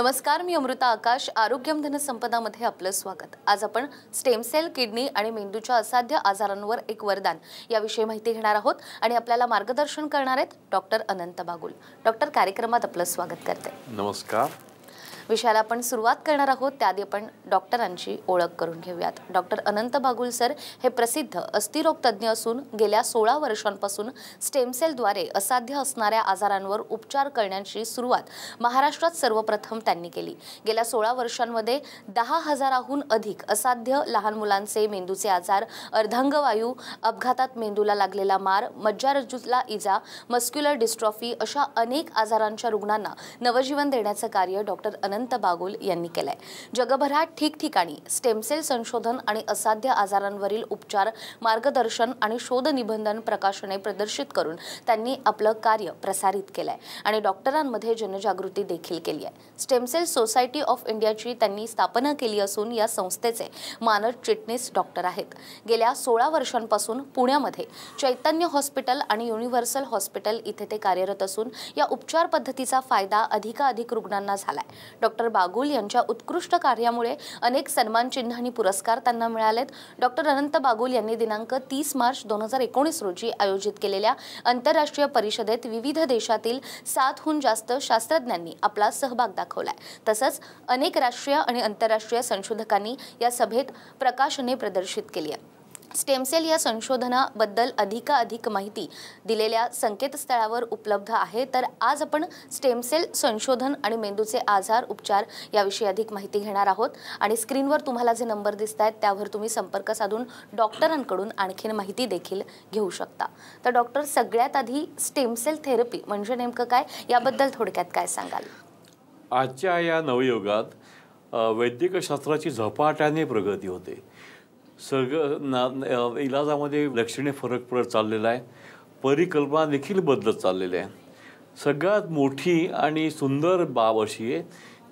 नमस्कार मी अमृता आकाश आरोग्यम धनसंपदामध्ये आपलं स्वागत आज आपण स्टेमसेल किडनी आणि मेंदूच्या असाध्य आजारांवर एक वरदान याविषयी माहिती घेणार आहोत आणि आपल्याला मार्गदर्शन करणार आहेत डॉक्टर अनंत बागुल डॉक्टर कार्यक्रमात आपलं स्वागत करते नमस्कार विषयाला आपण सुरुवात करणार आहोत त्याआधी आपण डॉक्टरांची ओळख करून घेऊयात डॉक्टर अनंत बागुल सर हे प्रसिद्ध अस्थिरोग तज्ज्ञ असून गेल्या सोळा वर्षांपासून स्टेमसेलद्वारे असाध्य असणाऱ्या आजारांवर उपचार करण्याची सुरुवात महाराष्ट्रात सर्वप्रथम त्यांनी केली गेल्या सोळा वर्षांमध्ये दहा हजाराहून अधिक असाध्य लहान मुलांचे मेंदूचे आजार अर्धांगवायू अपघातात मेंदूला लागलेला मार मज्जारज्जूला इजा मस्क्युलर डिस्ट्रॉफी अशा अनेक आजारांच्या रुग्णांना नवजीवन देण्याचं कार्य डॉक्टर अनंत अनंत बागुल यांनी केलाय जगभरात ठिकठिकाणी स्टेमसेल संशोधन आणि असाध्य आजारांवरील उपचार मार्गदर्शन आणि शोध निबंधन प्रकाशने प्रदर्शित करून त्यांनी आपलं कार्य प्रसारित केलंय आणि डॉक्टरांमध्ये जनजागृती देखील केली आहे स्टेमसेल सोसायटी ऑफ इंडियाची त्यांनी स्थापना केली असून या संस्थेचे मानद चिटणीस डॉक्टर आहेत गेल्या सोळा वर्षांपासून पुण्यामध्ये चैतन्य हॉस्पिटल आणि युनिव्हर्सल हॉस्पिटल इथे ते कार्यरत असून या उपचार पद्धतीचा फायदा अधिकाधिक रुग्णांना झालाय डॉक्टर बागुल यांच्या उत्कृष्ट कार्यामुळे अनेक चिन्ह आणि पुरस्कार त्यांना मिळालेत डॉक्टर अनंत बागुल यांनी दिनांक तीस मार्च दोन हजार एकोणीस रोजी आयोजित केलेल्या आंतरराष्ट्रीय परिषदेत विविध देशातील सातहून जास्त शास्त्रज्ञांनी आपला सहभाग दाखवलाय तसंच अनेक राष्ट्रीय आणि आंतरराष्ट्रीय संशोधकांनी या सभेत प्रकाशने प्रदर्शित केली आहे स्टेमसेल या संशोधनाबद्दल अधिकाधिक माहिती दिलेल्या संकेतस्थळावर उपलब्ध आहे तर आज आपण स्टेमसेल संशोधन आणि मेंदूचे आजार उपचार याविषयी अधिक माहिती घेणार आहोत आणि स्क्रीनवर तुम्हाला जे नंबर दिसत आहेत त्यावर तुम्ही संपर्क साधून डॉक्टरांकडून आणखीन माहिती देखील घेऊ शकता तर डॉक्टर सगळ्यात आधी स्टेमसेल थेरपी म्हणजे नेमकं काय याबद्दल थोडक्यात काय सांगाल आजच्या या नवयुगात वैद्यकशास्त्राची झपाट्याने प्रगती होते ना इलाजामध्ये लक्षणीय फरक पडत चाललेला आहे परिकल्पना देखील बदलत चाललेल्या आहे सगळ्यात मोठी आणि सुंदर बाब अशी आहे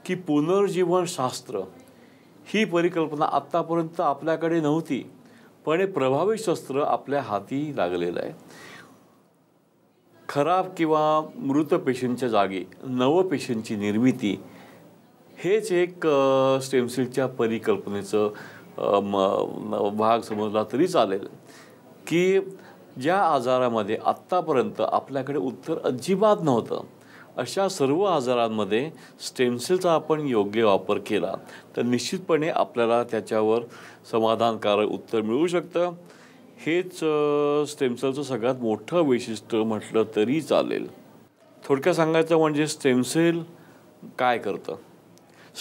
की पुनर्जीवनशास्त्र ही परिकल्पना आत्तापर्यंत आपल्याकडे नव्हती पण हे प्रभावी शस्त्र आपल्या हाती लागलेलं आहे खराब किंवा मृत पेशींच्या जागी नव पेशंटची निर्मिती हेच एक स्टेमसेलच्या परिकल्पनेचं भाग समजला तरी चालेल की ज्या आजारामध्ये आत्तापर्यंत आपल्याकडे उत्तर अजिबात नव्हतं अशा सर्व आजारांमध्ये स्टेमसेलचा आपण योग्य वापर केला तर निश्चितपणे आपल्याला त्याच्यावर समाधानकारक उत्तर मिळू शकतं हेच स्टेमसेलचं सगळ्यात मोठं वैशिष्ट्य म्हटलं तरी चालेल थोडक्यात सांगायचं म्हणजे स्टेमसेल काय करतं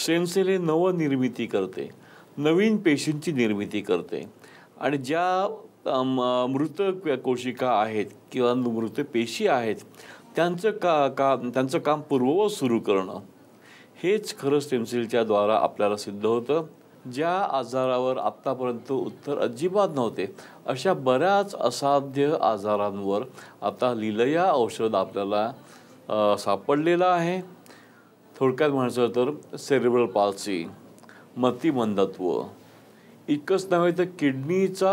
स्टेमसेल हे नवनिर्मिती करते नवीन पेशींची निर्मिती करते आणि ज्या मृत कोशिका आहेत किंवा मृत पेशी आहेत त्यांचं का का त्यांचं काम पूर्ववत सुरू करणं हेच खरं स्टेमसेलच्या द्वारा आपल्याला सिद्ध होतं ज्या आजारावर आत्तापर्यंत उत्तर अजिबात नव्हते अशा बऱ्याच असाध्य आजारांवर आता लिलया औषध आपल्याला सापडलेलं आहे थोडक्यात म्हणायचं तर सेरेब्रल पालसी मतिमंदत्व इतकंच नव्हे तर किडनीचा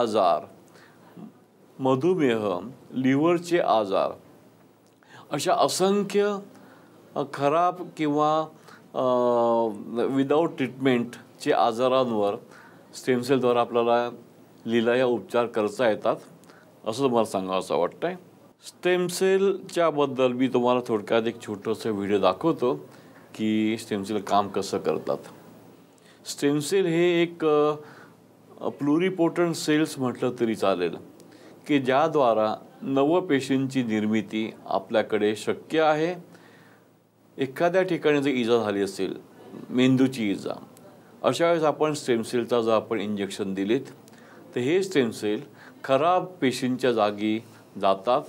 आजार मधुमेह लिव्हरचे आजार अशा असंख्य खराब किंवा विदाऊट ट्रीटमेंटचे आजारांवर स्टेमसेलद्वारे आपल्याला या उपचार करता येतात असं तुम्हाला सांगावं असं वाटतं आहे स्टेमसेलच्याबद्दल मी तुम्हाला थोडक्यात एक छोटंसं व्हिडिओ दाखवतो की स्टेमसेल काम कसं करतात स्टेमसेल हे एक प्लुरिपोर्टंट सेल्स म्हटलं तरी चालेल की ज्याद्वारा पेशींची निर्मिती आपल्याकडे शक्य आहे एखाद्या ठिकाणी जर इजा झाली असेल मेंदूची इजा अशा वेळेस आपण स्टेमसेलचा जर आपण इंजेक्शन दिलेत तर हे स्टेमसेल खराब पेशींच्या जागी जातात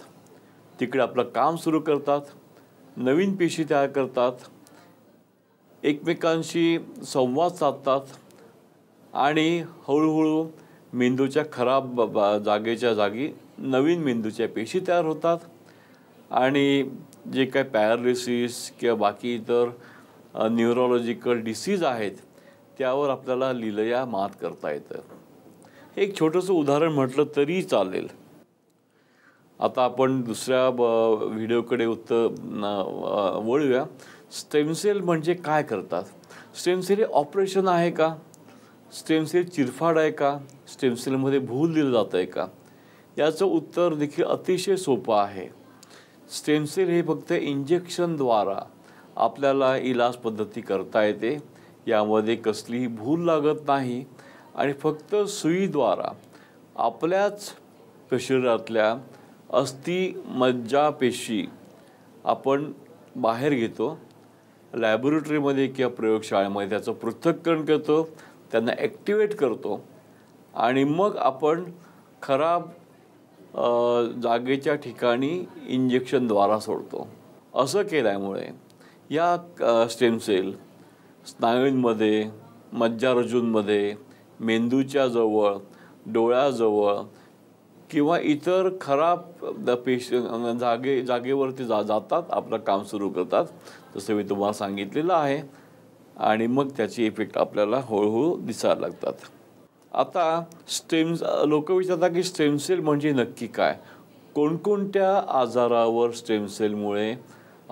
तिकडे आपलं काम सुरू करतात नवीन पेशी तयार करतात एकमेकांशी संवाद साधतात आणि हळूहळू मेंदूच्या खराब जागेच्या जागी नवीन मेंदूच्या पेशी तयार होतात आणि जे काय पॅरालिसिस किंवा बाकी इतर न्यूरोलॉजिकल डिसीज आहेत त्यावर आपल्याला लिलया मात करता येतं एक छोटंसं उदाहरण म्हटलं तरी चालेल आता आपण दुसऱ्या ब व्हिडिओकडे उत्तर वळूया स्टेमसेल म्हणजे काय करतात स्टेमसेल हे ऑपरेशन आहे का स्टेमसेल चिरफाड आहे का स्टेमसेलमध्ये भूल दिलं जात आहे का याचं उत्तर देखील अतिशय सोपं आहे स्टेमसेल हे फक्त इंजेक्शनद्वारा आपल्याला इलाज पद्धती करता येते यामध्ये कसलीही भूल लागत नाही आणि फक्त सुईद्वारा आपल्याच शरीरातल्या अस्थि मज्जा पेशी आपण बाहेर घेतो लॅबोरेटरीमध्ये किंवा प्रयोगशाळेमध्ये त्याचं पृथक्करण करतो त्यांना ॲक्टिवेट करतो आणि मग आपण खराब जागेच्या ठिकाणी इंजेक्शनद्वारा सोडतो असं केल्यामुळे या सेल स्नायूंमध्ये मज्जारजूंमध्ये मेंदूच्या जवळ डोळ्याजवळ किंवा इतर खराब पेश जागे जागेवरती जा जातात आपलं काम सुरू करतात जसं मी तुम्हाला सांगितलेलं आहे आणि मग त्याची इफेक्ट आपल्याला हळूहळू दिसायला लागतात आता स्टेम लोक विचारतात की स्टेम सेल म्हणजे नक्की काय कोणकोणत्या आजारावर स्टेम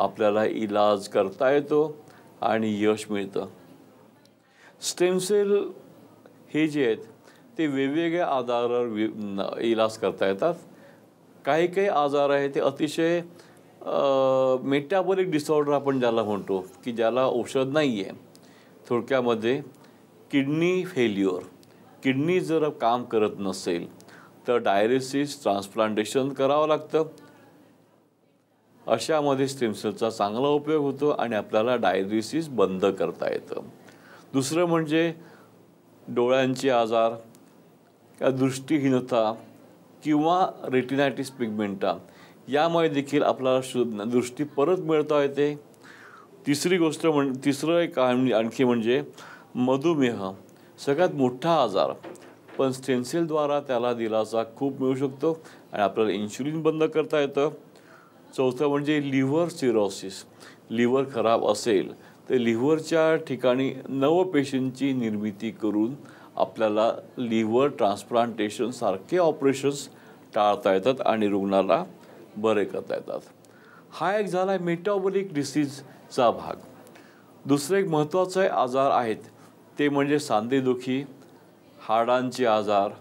आपल्याला इलाज करता येतो आणि यश मिळतं स्टेम सेल हे जे आहेत ते वेगवेगळ्या आजारावर वि इलाज करता येतात काही काही आजार आहे ते अतिशय मेटाबॉलिक डिसऑर्डर आपण ज्याला म्हणतो की ज्याला औषध नाही आहे थोडक्यामध्ये किडनी फेल्युअर किडनी जर काम करत नसेल तर डायलिसिस ट्रान्सप्लांटेशन करावं लागतं अशामध्ये स्टेमसेलचा चांगला उपयोग होतो आणि आपल्याला डायलिसिस बंद करता येतं दुसरं म्हणजे डोळ्यांचे आजार दृष्टीहीनता किंवा रेटिनायटिस पिगमेंटा यामुळे देखील आपल्याला शु दृष्टी परत मिळता येते तिसरी गोष्ट म्हण तिसरं एक आणखी म्हणजे मधुमेह सगळ्यात मोठा आजार पण स्टेन्सिलद्वारा त्याला दिलासा खूप मिळू शकतो आणि आपल्याला इन्शुलिन बंद करता येतं चौथं म्हणजे लिव्हर सिरोसिस लिव्हर खराब असेल तर लिव्हरच्या ठिकाणी नव पेशंटची निर्मिती करून आपल्याला लिव्हर ट्रान्सप्लांटेशनसारखे ऑपरेशन्स टाळता येतात आणि रुग्णाला बरे करता येतात हा एक झाला आहे मेटाबॉलिक डिसीजचा भाग दुसरे एक महत्त्वाचे आजार आहेत ते म्हणजे सांधेदुखी हाडांचे आजार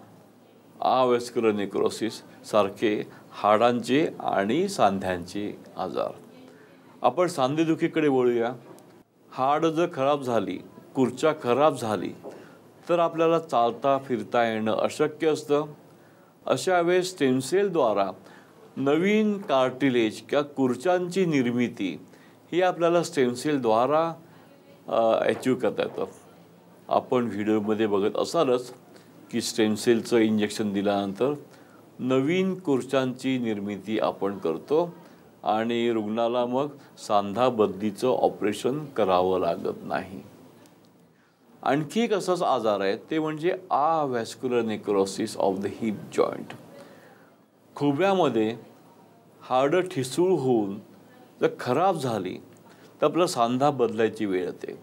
आवस्क्युलर नेक्रोसिस सारखे हाडांचे आणि सांध्यांचे आजार आपण सांधेदुखीकडे वळूया हाड जर खराब झाली खुर्च्या खराब झाली तर आपल्याला चालता फिरता येणं अशक्य असतं अशा वेळेस स्टेमसेलद्वारा नवीन कार्टिलेज किंवा खुर्च्यांची निर्मिती ही आपल्याला स्टेमसेलद्वारा अचीव करता येतं आपण व्हिडिओमध्ये बघत असालच की स्टेमसेलचं इंजेक्शन दिल्यानंतर नवीन खुर्च्यांची निर्मिती आपण करतो आणि रुग्णाला मग सांधा बदलीचं ऑपरेशन करावं लागत नाही आणखी एक असाच आजार आहे ते म्हणजे avascular necrosis of the hip joint खुब्यामध्ये हाडं ठिसूळ होऊन जर खराब झाली तर आपला सांधा बदलायची वेळ येते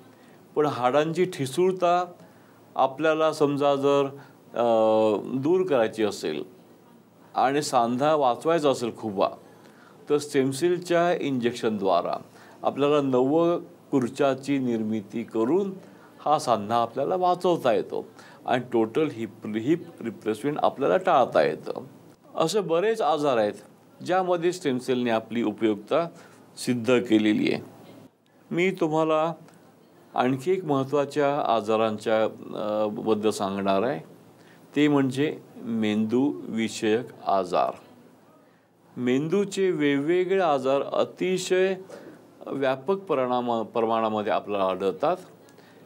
पण हाडांची ठिसूळता आपल्याला समजा जर दूर करायची असेल आणि सांधा वाचवायचा असेल खुबा तर स्टेमसेलच्या इंजेक्शनद्वारा आपल्याला नव खुर्च्याची निर्मिती करून हा सांधा आपल्याला वाचवता येतो आणि टोटल हिप हिप रिप्लेसमेंट आपल्याला टाळता येतं असे बरेच आजार आहेत ज्यामध्ये स्टेमसेलने आपली उपयुक्तता सिद्ध केलेली आहे मी तुम्हाला आणखी एक महत्त्वाच्या आजारांच्या बद्दल सांगणार आहे ते म्हणजे मेंदू विषयक आजार मेंदूचे वेगवेगळे आजार अतिशय व्यापक परिणाम प्रमाणामध्ये आपल्याला आढळतात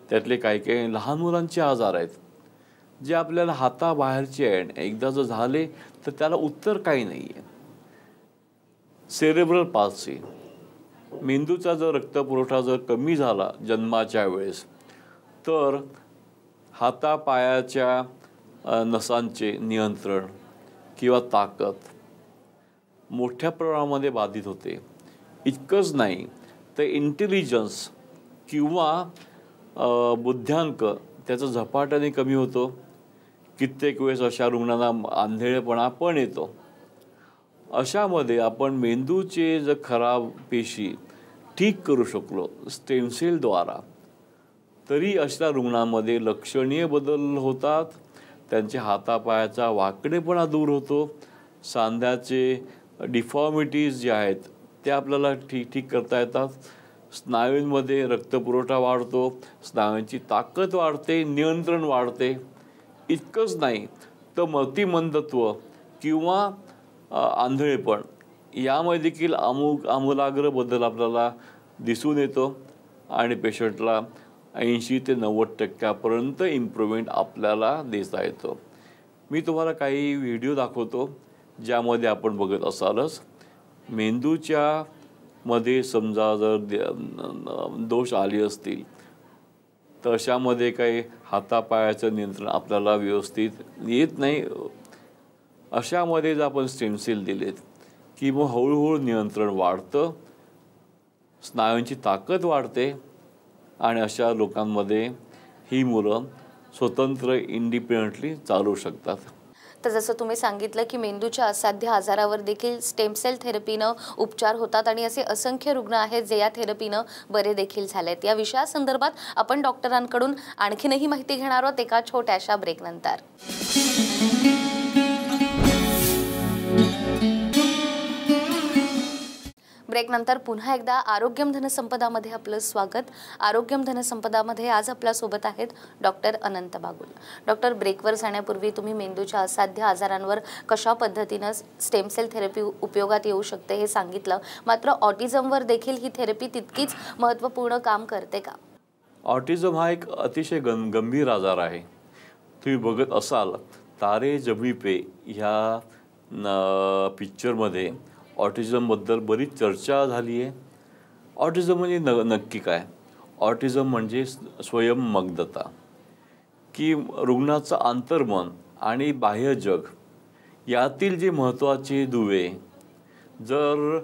त्यातले काही काही लहान मुलांचे आजार आहेत जे आपल्याला हाताबाहेरचे आहेत एकदा जर झाले तर त्याला उत्तर काही नाही आहे सेरेब्रल पालसी मेंदूचा जर रक्तपुरवठा जर कमी झाला जन्माच्या वेळेस तर हातापायाच्या नसांचे नियंत्रण किंवा ताकद मोठ्या प्रमाणामध्ये बाधित होते इतकंच नाही तर इंटेलिजन्स किंवा बुद्ध्यांक त्याचा झपाट्याने कमी होतो कित्येक वेळेस अशा रुग्णांना आंधळेपणा पण येतो अशामध्ये आपण मेंदूचे जर खराब पेशी ठीक करू शकलो स्टेमसेलद्वारा तरी अशा रुग्णांमध्ये लक्षणीय बदल होतात त्यांच्या हातापायाचा वाकडेपणा दूर होतो सांध्याचे डिफॉर्मिटीज जे आहेत ते आपल्याला ठीक ठीक करता येतात स्नायूंमध्ये रक्तपुरवठा वाढतो स्नायूंची ताकद वाढते नियंत्रण वाढते इतकंच नाही तर मतिमंदत्व किंवा आंधळेपण यामध्ये देखील आमू आमूलाग्र बदल आपल्याला दिसून येतो आणि पेशंटला ऐंशी ते नव्वद टक्क्यापर्यंत इम्प्रूव्हमेंट आपल्याला देता येतो मी तुम्हाला काही व्हिडिओ दाखवतो ज्यामध्ये आपण बघत असालच मेंदूच्या मध्ये समजा जर दोष आले असतील तर अशामध्ये काही हातापायाचं नियंत्रण आपल्याला व्यवस्थित येत नाही अशामध्ये जर आपण स्टेन्सिल दिलेत की मग हळूहळू नियंत्रण वाढतं स्नायूंची ताकद वाढते आणि अशा लोकांमध्ये ही मुलं स्वतंत्र इंडिपेंडंटली चालू शकतात तर जसं तुम्ही सांगितलं की मेंदूच्या असाध्य आजारावर देखील स्टेमसेल थेरपीनं उपचार होतात आणि असे असंख्य रुग्ण आहेत जे या थेरपीनं बरे देखील झाले आहेत या विषयासंदर्भात आपण डॉक्टरांकडून आणखीनही माहिती घेणार आहोत एका छोट्याशा ब्रेकनंतर ब्रेकनंतर पुन्हा एकदा आरोग्यम धनसंपदामध्ये आपलं स्वागत आरोग्यम धनसंपदामध्ये आज आपल्यासोबत आहेत डॉक्टर अनंत बागुल डॉक्टर ब्रेकवर जाण्यापूर्वी तुम्ही मेंदूच्या असाध्य आजारांवर कशा पद्धतीनं स्टेम सेल थेरपी उपयोगात येऊ शकते हे सांगितलं मात्र ऑटिझमवर देखील ही थेरपी तितकीच महत्त्वपूर्ण काम करते का ऑटिझम हा एक अतिशय गं गंभीर आजार आहे तुम्ही बघत असाल तारे जमी पे ह्या पिक्चरमध्ये ऑटिझमबद्दल बरीच चर्चा झाली आहे ऑटिझम म्हणजे न नक्की काय ऑटिझम म्हणजे स्वयंमग्धता की रुग्णाचं आंतर्मन आणि बाह्य जग यातील जे महत्त्वाचे दुवे जर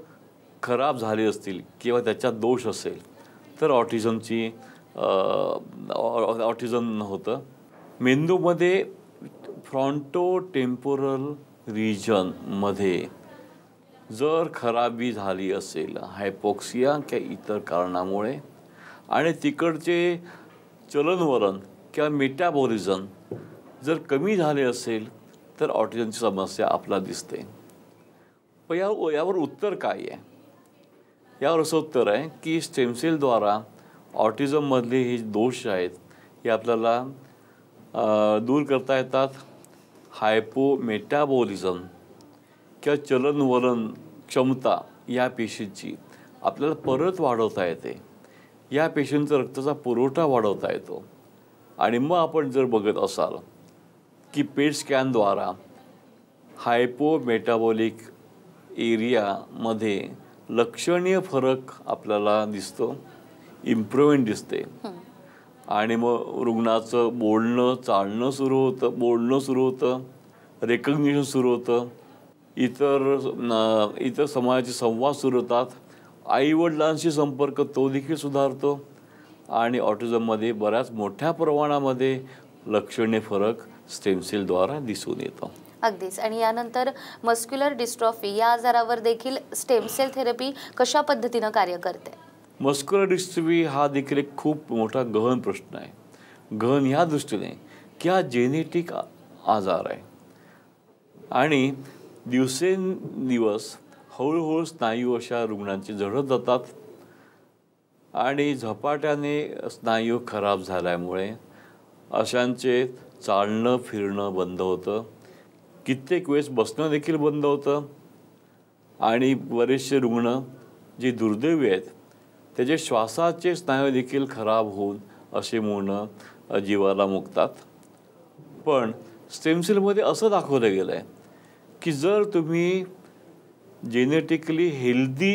खराब झाले असतील किंवा त्याच्यात दोष असेल तर ऑटिझमची ऑटिझम होतं मेंदूमध्ये फ्रॉन्टो टेम्पोरल रिजनमध्ये जर खराबी झाली असेल हायपोक्सिया किंवा इतर कारणामुळे आणि तिकडचे चलनवलन किंवा मेटाबॉलिझम जर कमी झाले असेल तर ऑटिझमची समस्या आपला दिसते पण या यावर उत्तर काय आहे यावर असं उत्तर आहे की स्टेमसेलद्वारा ऑटिझममधले हे दोष आहेत हे आपल्याला दूर करता येतात हायपोमेटाबॉलिझम किंवा चलनवलन क्षमता या पेशींची आपल्याला परत वाढवता येते या पेशींचा रक्ताचा पुरवठा वाढवता येतो आणि मग आपण जर बघत असाल की पेट स्कॅनद्वारा हायपोमेटाबॉलिक एरियामध्ये लक्षणीय फरक आपल्याला दिसतो इम्प्रुव्हमेंट दिसते आणि मग रुग्णाचं बोलणं चालणं सुरू होतं बोलणं सुरू होतं रेकग्निशन सुरू होतं इतर इतर समाजाचे संवाद सुरू होतात आईवडिलांशी संपर्क तो देखील सुधारतो आणि ऑटिझममध्ये बऱ्याच मोठ्या प्रमाणामध्ये लक्षणीय फरक स्टेमसेलद्वारा दिसून येतो अगदीच आणि यानंतर मस्क्युलर डिस्ट्रॉफी या आजारावर देखील स्टेमसेल थेरपी कशा पद्धतीनं कार्य करते मस्क्युलर डिस्ट्रॉफी हा देखील एक खूप मोठा गहन प्रश्न आहे गहन ह्या दृष्टीने की हा जेनेटिक आजार आहे आणि दिवसेंदिवस हळूहळू स्नायू अशा रुग्णांची झडत जातात आणि झपाट्याने स्नायू खराब झाल्यामुळे अशांचे चालणं फिरणं बंद होतं कित्येक वेळेस बसणं देखील बंद होतं आणि बरेचसे रुग्ण जे दुर्दैवी आहेत त्याचे श्वासाचे स्नायू देखील खराब होऊन असे म्हणणं जीवाला मुकतात पण स्टेमसेलमध्ये असं दाखवलं गेलं आहे की जर तुम्ही जेनेटिकली हेल्दी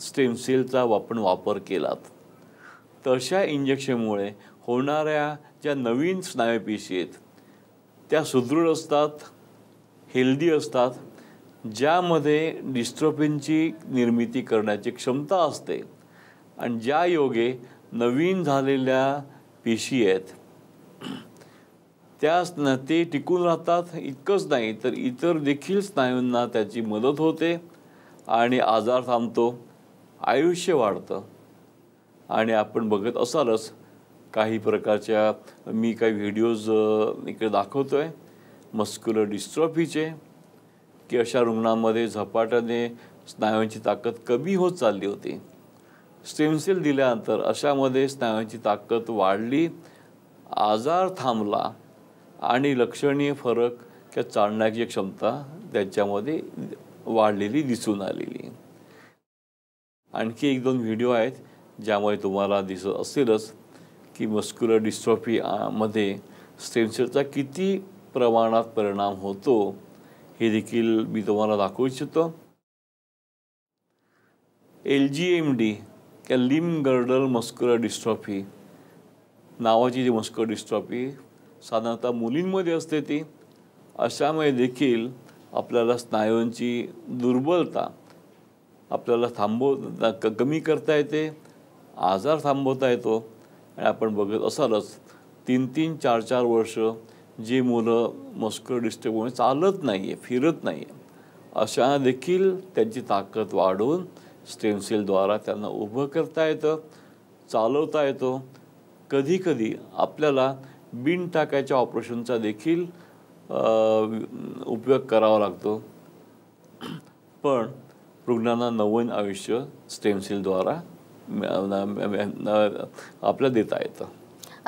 स्टेमसेलचा आपण वापर केलात तशा इंजेक्शनमुळे होणाऱ्या ज्या नवीन स्नायुपेशी आहेत त्या सुदृढ असतात हेल्दी असतात ज्यामध्ये डिस्ट्रोपिनची निर्मिती करण्याची क्षमता असते आणि ज्या योगे नवीन झालेल्या पेशी आहेत त्या ते टिकून राहतात इतकंच नाही तर इतर देखील स्नायूंना त्याची मदत होते आणि आजार थांबतो आयुष्य वाढतं आणि आपण बघत असालच काही प्रकारच्या मी काही व्हिडिओज इकडे दाखवतो आहे मस्क्युलर डिस्ट्रॉफीचे की अशा रुग्णांमध्ये झपाट्याने स्नायूंची ताकद कमी होत चालली होती स्टेमसेल दिल्यानंतर अशामध्ये स्नायूंची ताकद वाढली आजार थांबला आणि लक्षणीय फरक किंवा चालण्याची क्षमता त्यांच्यामध्ये वाढलेली दिसून आलेली आणखी एक दोन व्हिडिओ आहेत ज्यामुळे तुम्हाला दिसत असेलच की मस्क्युलर डिस्ट्रॉफी मध्ये स्टेमसेलचा किती प्रमाणात परिणाम होतो हे देखील मी तुम्हाला दाखवू इच्छितो एल जी एम डी किंवा लिम गर्डल मस्क्युलर डिस्ट्रॉफी नावाची जी मस्क्युलर डिस्ट्रॉफी साधारणतः मुलींमध्ये असते ती अशामुळे देखील आपल्याला स्नायूंची दुर्बलता आपल्याला थांबव क कमी करता येते आजार थांबवता येतो आणि आपण बघत असालच तीन तीन चार चार वर्ष जी मुलं मस्कर डिस्टर्बमुळे चालत नाही आहे फिरत नाही आहे अशा देखील त्यांची ताकद वाढवून स्टेमसेलद्वारा त्यांना उभं करता येतं चालवता येतो कधीकधी आपल्याला बिन टाकायच्या ऑपरेशनचा देखील उपयोग करावा लागतो पण रुग्णांना नवीन आयुष्य स्टेमसेलद्वारा आपल्या देता येतं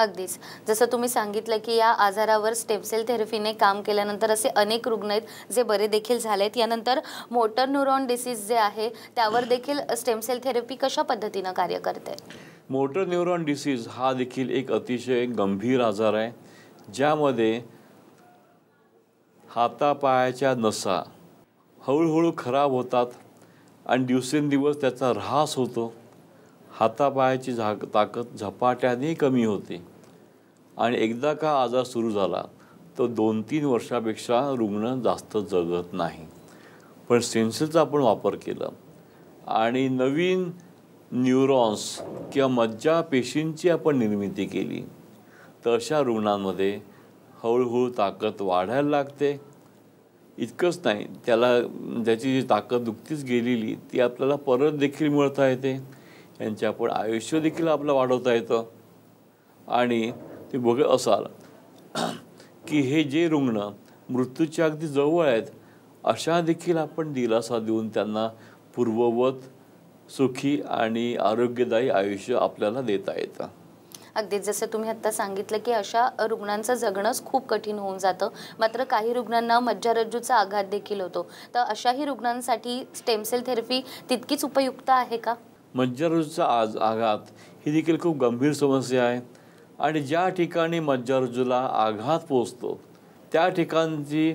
अगदीच जसं तुम्ही सांगितलं की या आजारावर स्टेमसेल थेरपीने काम केल्यानंतर असे अनेक रुग्ण आहेत जे बरे देखील झाले आहेत यानंतर मोटर न्यूरॉन डिसीज जे आहे त्यावर देखील स्टेमसेल थेरपी कशा पद्धतीनं कार्य करते मोटर न्यूरॉन डिसीज हा देखील एक अतिशय गंभीर आजार आहे ज्यामध्ये हातापायाच्या नसा हळूहळू खराब होतात आणि दिवसेंदिवस त्याचा ऱ्हास होतो हातापायाची झा ताकद झपाट्याने कमी होते आणि एकदा का आजार सुरू झाला तर दोन तीन वर्षापेक्षा रुग्ण जास्त जगत नाही पण सेन्सरचा आपण वापर केला आणि नवीन न्यूरॉन्स किंवा मज्जा पेशींची आपण निर्मिती केली तर अशा रुग्णांमध्ये हळूहळू ताकद वाढायला लागते इतकंच नाही त्याला ज्याची जी ताकद दुखतीच गेलेली ती आपल्याला परत देखील मिळता येते त्यांच्या आपण आयुष्य देखील आपलं वाढवता येतं आणि ते बघत असाल की हे जे रुग्ण मृत्यूच्या अगदी जवळ आहेत अशा देखील आपण दिलासा देऊन त्यांना पूर्ववत सुखी आणि आरोग्यदायी आयुष्य आपल्याला देता येतं अगदी जसं तुम्ही आत्ता सांगितलं की अशा रुग्णांचं जगणंच खूप कठीण होऊन जातं मात्र काही रुग्णांना मज्जारज्जूचा आघात देखील होतो तर अशाही रुग्णांसाठी स्टेमसेल थेरपी तितकीच उपयुक्त आहे का मज्जारजूचा आज आघात ही देखील खूप गंभीर समस्या आहे आणि ज्या ठिकाणी मज्जारुजूला आघात पोचतो त्या ठिकाणची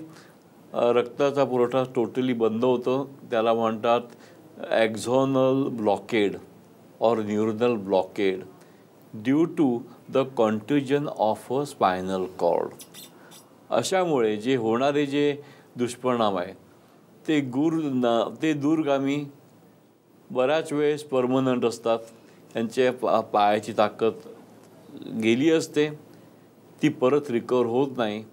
रक्ताचा पुरवठा टोटली बंद होतो त्याला म्हणतात ॲक्झॉनल ब्लॉकेड और neuronal blockade due to the contusion of a spinal cord अशामुळे जे होणारे जे दुष्परिणाम आहे ते गुर ते दूरगामी बऱ्याच वेळेस परमनंट असतात त्यांच्या पा पायाची ताकद गेली असते ती परत रिकवर होत नाही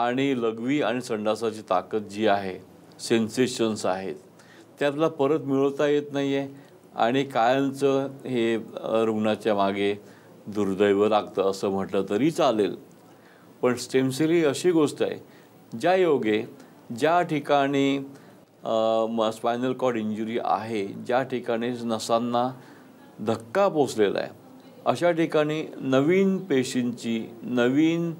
आणि लघवी आणि संडासाची ताकद जी आहे सेन्सेशन्स आहेत त्यातला परत मिळवता येत नाही आहे आणि कायमचं हे रुग्णाच्या मागे दुर्दैव लागतं असं म्हटलं तरी चालेल पण स्टेमसेल ही अशी गोष्ट आहे ज्या योगे ज्या ठिकाणी स्पायनल कॉर्ड इंजुरी आहे ज्या ठिकाणी नसांना धक्का पोचलेला आहे अशा ठिकाणी नवीन पेशींची नवीन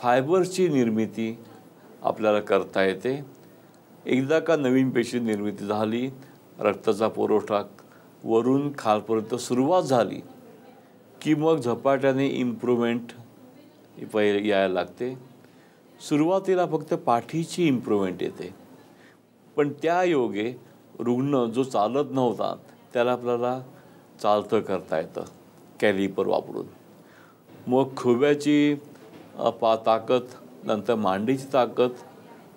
फायबरची निर्मिती आपल्याला करता येते एकदा का नवीन पेशी निर्मिती झाली रक्ताचा पुरवठा वरून खालपर्यंत सुरुवात झाली की मग झपाट्याने इम्प्रूव्हमेंट पहिले यायला लागते सुरुवातीला फक्त पाठीची इम्प्रूव्हमेंट येते पण त्या योगे रुग्ण जो चालत नव्हता त्याला आपल्याला चालतं करता येतं कॅलिपर वापरून मग खोब्याची पा ताकद नंतर मांडीची ताकद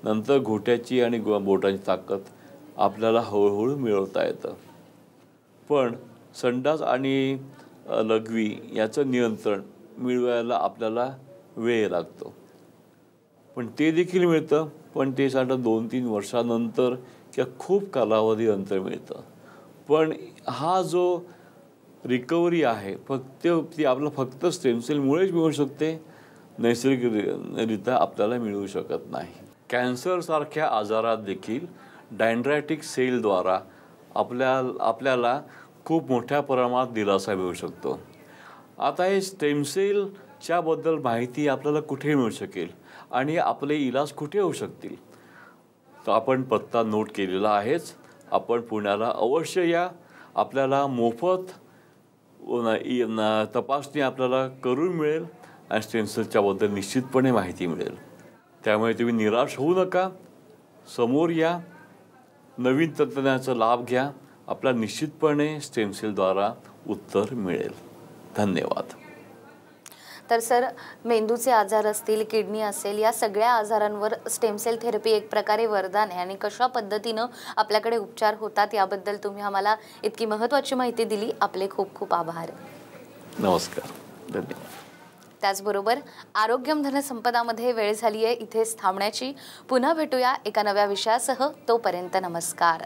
नंतर घोट्याची आणि बोटांची ताकद आपल्याला हळूहळू मिळवता येतं पण संडास आणि लघवी याचं नियंत्रण मिळवायला आपल्याला वेळ लागतो पण ते देखील मिळतं पण ते साधारण दोन तीन वर्षानंतर किंवा खूप कालावधी अंतर मिळतं पण हा जो रिकव्हरी आहे फक्त ती आपलं फक्त स्टेमसेलमुळेच मिळू शकते नैसर्गिकरित्या आपल्याला मिळू शकत नाही कॅन्सरसारख्या आजारात देखील डायन्ड्रॅटिक सेलद्वारा आपल्या आपल्याला खूप मोठ्या प्रमाणात दिलासा मिळू शकतो आता हे स्टेमसेल त्याच्याबद्दल माहिती आपल्याला कुठे मिळू शकेल आणि आपले इलाज कुठे होऊ शकतील तर आपण पत्ता नोट केलेला आहेच आपण पुण्याला अवश्य या आपल्याला मोफत तपासणी आपल्याला करून मिळेल आणि स्टेन्सरच्याबद्दल निश्चितपणे माहिती मिळेल त्यामुळे तुम्ही निराश होऊ नका समोर या नवीन तंत्रज्ञानाचा लाभ घ्या आपला निश्चितपणे स्टेमसेलद्वारा उत्तर मिळेल धन्यवाद तर सर मेंदूचे आजार असतील किडनी असेल या सगळ्या आजारांवर स्टेमसेल थेरपी एक प्रकारे वरदान आहे आणि कशा पद्धतीनं आपल्याकडे उपचार होतात याबद्दल तुम्ही आम्हाला इतकी महत्त्वाची माहिती दिली आपले खूप खूप आभार नमस्कार धन्यवाद त्याचबरोबर आरोग्यम धनसंपदामध्ये वेळ झाली आहे इथेच थांबण्याची पुन्हा भेटूया एका नव्या विषयासह तोपर्यंत नमस्कार